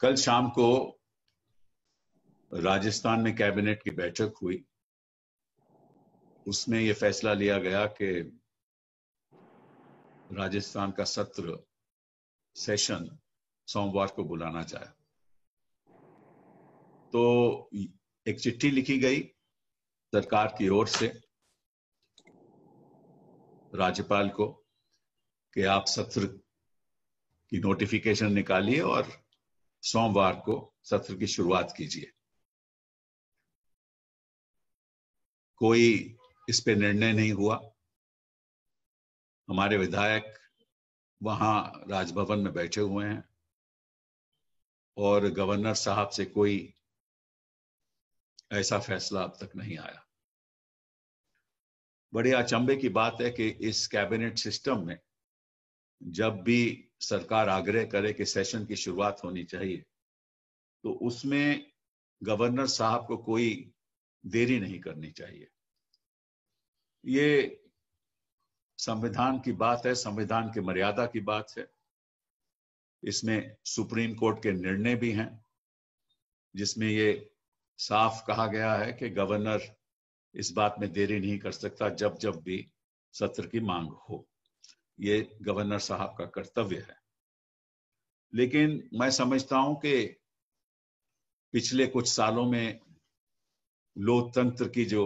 कल शाम को राजस्थान में कैबिनेट की बैठक हुई उसमें यह फैसला लिया गया कि राजस्थान का सत्र सेशन सोमवार को बुलाना चाहे तो एक चिट्ठी लिखी गई सरकार की ओर से राज्यपाल को कि आप सत्र की नोटिफिकेशन निकालिए और सोमवार को सत्र की शुरुआत कीजिए कोई इस पे निर्णय नहीं हुआ हमारे विधायक वहां राजभवन में बैठे हुए हैं और गवर्नर साहब से कोई ऐसा फैसला अब तक नहीं आया बड़े अचंभे की बात है कि इस कैबिनेट सिस्टम में जब भी सरकार आग्रह करे कि सेशन की शुरुआत होनी चाहिए तो उसमें गवर्नर साहब को कोई देरी नहीं करनी चाहिए ये संविधान की बात है संविधान की मर्यादा की बात है इसमें सुप्रीम कोर्ट के निर्णय भी हैं जिसमें ये साफ कहा गया है कि गवर्नर इस बात में देरी नहीं कर सकता जब जब भी सत्र की मांग हो ये गवर्नर साहब का कर्तव्य है लेकिन मैं समझता हूं कि पिछले कुछ सालों में लोकतंत्र की जो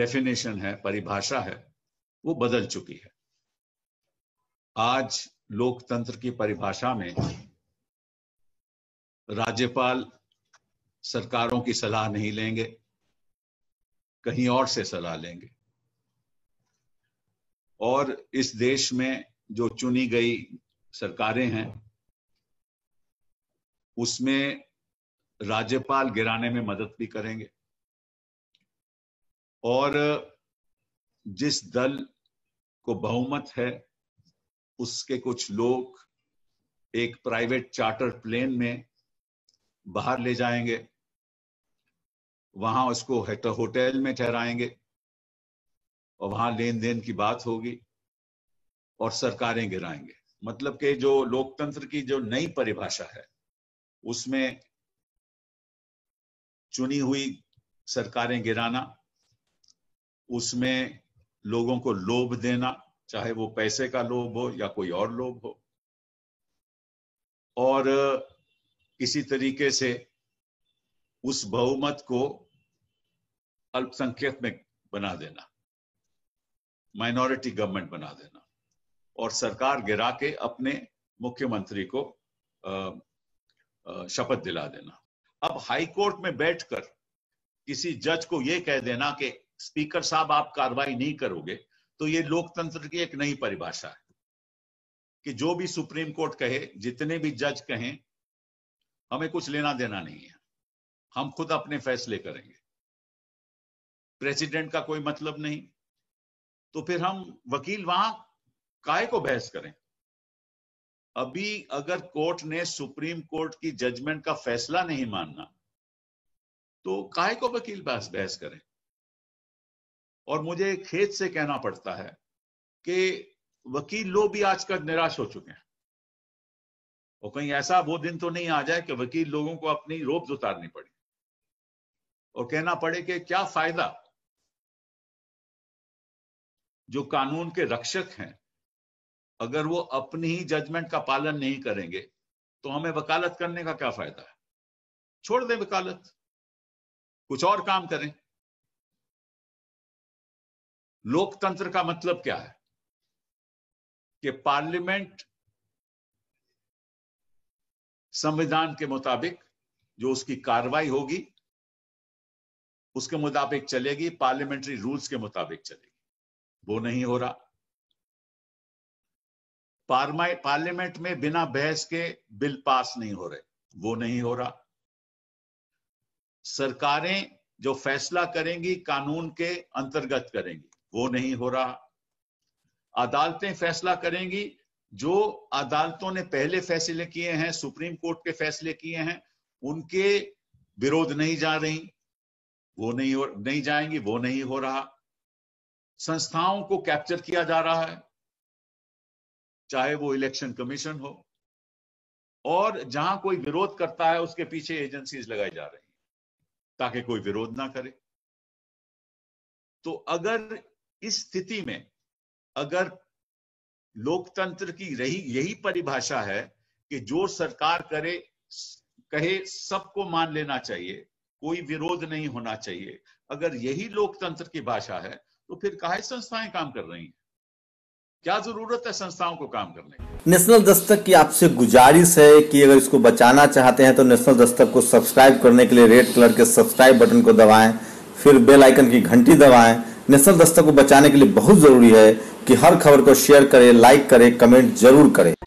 डेफिनेशन है परिभाषा है वो बदल चुकी है आज लोकतंत्र की परिभाषा में राज्यपाल सरकारों की सलाह नहीं लेंगे कहीं और से सलाह लेंगे और इस देश में जो चुनी गई सरकारें हैं उसमें राज्यपाल गिराने में मदद भी करेंगे और जिस दल को बहुमत है उसके कुछ लोग एक प्राइवेट चार्टर प्लेन में बाहर ले जाएंगे वहां उसको होटल में ठहराएंगे और वहां लेन देन की बात होगी और सरकारें गिराएंगे मतलब के जो लोकतंत्र की जो नई परिभाषा है उसमें चुनी हुई सरकारें गिराना उसमें लोगों को लोभ देना चाहे वो पैसे का लोभ हो या कोई और लोभ हो और इसी तरीके से उस बहुमत को अल्पसंख्यक में बना देना माइनॉरिटी गवर्नमेंट बना देना और सरकार गिरा के अपने मुख्यमंत्री को शपथ दिला देना अब हाई कोर्ट में बैठकर किसी जज को यह कह देना कि स्पीकर साहब आप कार्रवाई नहीं करोगे तो ये लोकतंत्र की एक नई परिभाषा है कि जो भी सुप्रीम कोर्ट कहे जितने भी जज कहें हमें कुछ लेना देना नहीं है हम खुद अपने फैसले करेंगे प्रेसिडेंट का कोई मतलब नहीं तो फिर हम वकील वहां काय को बहस करें अभी अगर कोर्ट ने सुप्रीम कोर्ट की जजमेंट का फैसला नहीं मानना तो काय को वकील बहस बहस करें और मुझे खेत से कहना पड़ता है कि वकील लोग भी आजकल निराश हो चुके हैं और कहीं ऐसा वो दिन तो नहीं आ जाए कि वकील लोगों को अपनी रोप उतारनी पड़े और कहना पड़े कि क्या फायदा जो कानून के रक्षक हैं अगर वो अपनी ही जजमेंट का पालन नहीं करेंगे तो हमें वकालत करने का क्या फायदा है छोड़ दें वकालत कुछ और काम करें लोकतंत्र का मतलब क्या है कि पार्लियामेंट संविधान के मुताबिक जो उसकी कार्रवाई होगी उसके मुताबिक चलेगी पार्लियामेंट्री रूल्स के मुताबिक चलेगी वो नहीं हो रहा पार्लियामेंट में बिना बहस के बिल पास नहीं हो रहे वो नहीं हो रहा सरकारें जो फैसला करेंगी कानून के अंतर्गत करेंगी वो नहीं हो रहा अदालतें फैसला करेंगी जो अदालतों ने पहले फैसले किए हैं सुप्रीम कोर्ट के फैसले किए हैं उनके विरोध नहीं जा रही वो नहीं हो नहीं जाएंगी वो नहीं हो रहा संस्थाओं को कैप्चर किया जा रहा है चाहे वो इलेक्शन कमीशन हो और जहां कोई विरोध करता है उसके पीछे एजेंसीज लगाई जा रही ताकि कोई विरोध ना करे तो अगर इस स्थिति में अगर लोकतंत्र की रही यही परिभाषा है कि जो सरकार करे कहे सबको मान लेना चाहिए कोई विरोध नहीं होना चाहिए अगर यही लोकतंत्र की भाषा है तो फिर कहा संस्थाएं काम कर रही हैं क्या जरूरत है संस्थाओं को काम करने की नेशनल दस्तक की आपसे गुजारिश है कि अगर इसको बचाना चाहते हैं तो नेशनल दस्तक को सब्सक्राइब करने के लिए रेड कलर के सब्सक्राइब बटन को दबाएं फिर बेल आइकन की घंटी दबाएं नेशनल दस्तक को बचाने के लिए बहुत जरूरी है कि हर खबर को शेयर करें लाइक करें कमेंट जरूर करें